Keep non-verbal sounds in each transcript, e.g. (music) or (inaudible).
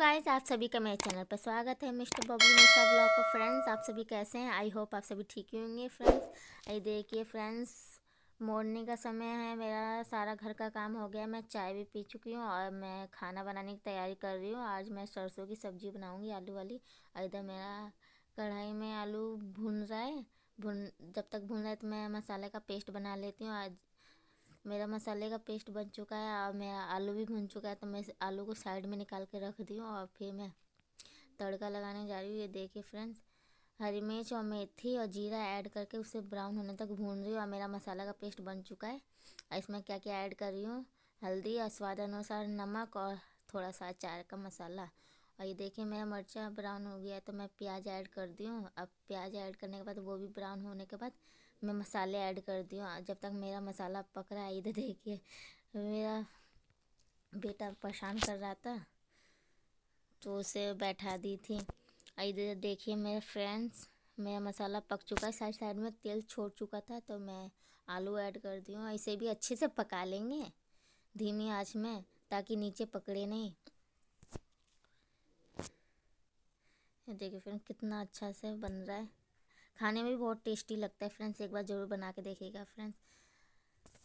guys आप सभी का मेरे चैनल पर स्वागत है मिस्टर बबलू मिश्रा ब्लॉग को फ्रेंड्स आप सभी कैसे हैं आई होप आप सभी ठीक ही होंगे फ्रेंड्स ये देखिए फ्रेंड्स मॉर्निंग का समय है मेरा सारा घर का काम हो गया मैं चाय भी पी चुकी हूँ और मैं खाना बनाने की तैयारी कर रही हूँ आज मैं सरसों की सब्जी बनाऊँगी आलू वाली इधर मेरा कढ़ाई में आलू भून रहा है भुन जब तक भून रहा है तो मैं मसाले का पेस्ट बना लेती हूँ आज मेरा मसाले का पेस्ट बन चुका है और मेरा आलू भी भुन चुका है तो मैं आलू को साइड में निकाल के रख दी हूँ और फिर मैं तड़का लगाने जा रही हूँ ये देखिए फ्रेंड्स हरी मिर्च और मेथी और जीरा ऐड करके उसे ब्राउन होने तक भून रही हूँ और मेरा मसाला का पेस्ट बन चुका है और इसमें क्या क्या ऐड कर रही हूँ हल्दी और स्वाद अनुसार नमक और थोड़ा सा अचार का मसाला और ये देखिए मेरा मिर्चा ब्राउन हो गया तो मैं प्याज ऐड कर दी हूँ अब प्याज ऐड करने के बाद वो भी ब्राउन होने के बाद मैं मसाले ऐड कर दी हूँ जब तक मेरा मसाला पक रहा है इधर देखिए मेरा बेटा परेशान कर रहा था तो उसे बैठा दी थी इधर देखिए मेरे फ्रेंड्स मेरा मसाला पक चुका है साइड साइड में तेल छोड़ चुका था तो मैं आलू ऐड कर दी हूँ इसे भी अच्छे से पका लेंगे धीमी आँच में ताकि नीचे पकड़े नहीं देखिए फ्रेंड कितना अच्छा से बन रहा है खाने में भी बहुत टेस्टी लगता है फ्रेंड्स एक बार ज़रूर बना के देखिएगा फ्रेंड्स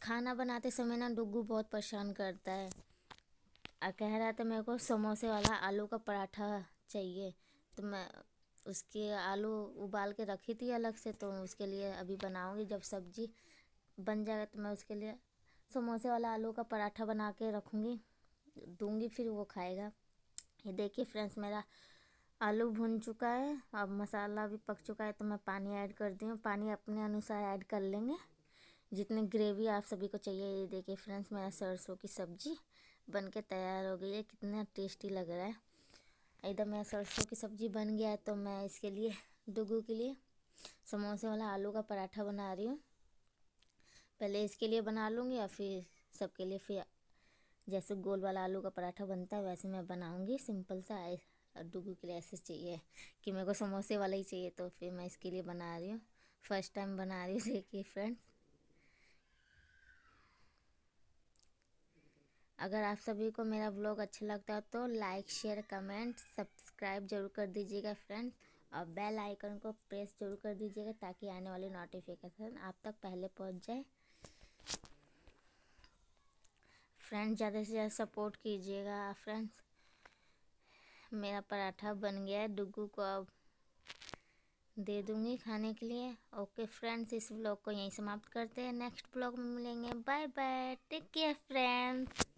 खाना बनाते समय ना डुगू बहुत परेशान करता है और कह रहा था मेरे को समोसे वाला आलू का पराठा चाहिए तो मैं उसके आलू उबाल के रखी थी अलग से तो उसके लिए अभी बनाऊँगी जब सब्जी बन जाएगा तो मैं उसके लिए समोसे वाला आलू का पराठा बना के रखूँगी दूँगी फिर वो खाएगा ये देखिए फ्रेंड्स मेरा आलू भुन चुका है अब मसाला भी पक चुका है तो मैं पानी ऐड कर दी हूँ पानी अपने अनुसार ऐड कर लेंगे जितनी ग्रेवी आप सभी को चाहिए ये देखिए फ्रेंड्स मेरा सरसों की सब्ज़ी बन के तैयार हो गई है कितना टेस्टी लग रहा है इधर मेरा सरसों की सब्ज़ी बन गया है तो मैं इसके लिए डुगू के लिए समोसे वाला आलू का पराठा बना रही हूँ पहले इसके लिए बना लूँगी या फिर सबके लिए फिर जैसे गोल वाला आलू का पराठा बनता है वैसे मैं बनाऊँगी सिंपल सा डुगू के लिए ऐसे चाहिए कि मेरे को समोसे वाला ही चाहिए तो फिर मैं इसके लिए बना रही हूँ फर्स्ट टाइम बना रही हूँ (laughs) देखिए फ्रेंड्स अगर आप सभी को मेरा ब्लॉग अच्छा लगता है तो लाइक शेयर कमेंट सब्सक्राइब जरूर कर दीजिएगा फ्रेंड्स और बेल आइकन को प्रेस जरूर कर दीजिएगा ताकि आने वाली नोटिफिकेशन आप तक पहले पहुंच जाए फ्रेंड्स ज़्यादा से ज़्यादा सपोर्ट कीजिएगा फ्रेंड्स मेरा पराठा बन गया है डुगू को अब दे दूँगी खाने के लिए ओके फ्रेंड्स इस ब्लॉग को यहीं समाप्त करते हैं नेक्स्ट ब्लॉग में मिलेंगे bye bye take care friends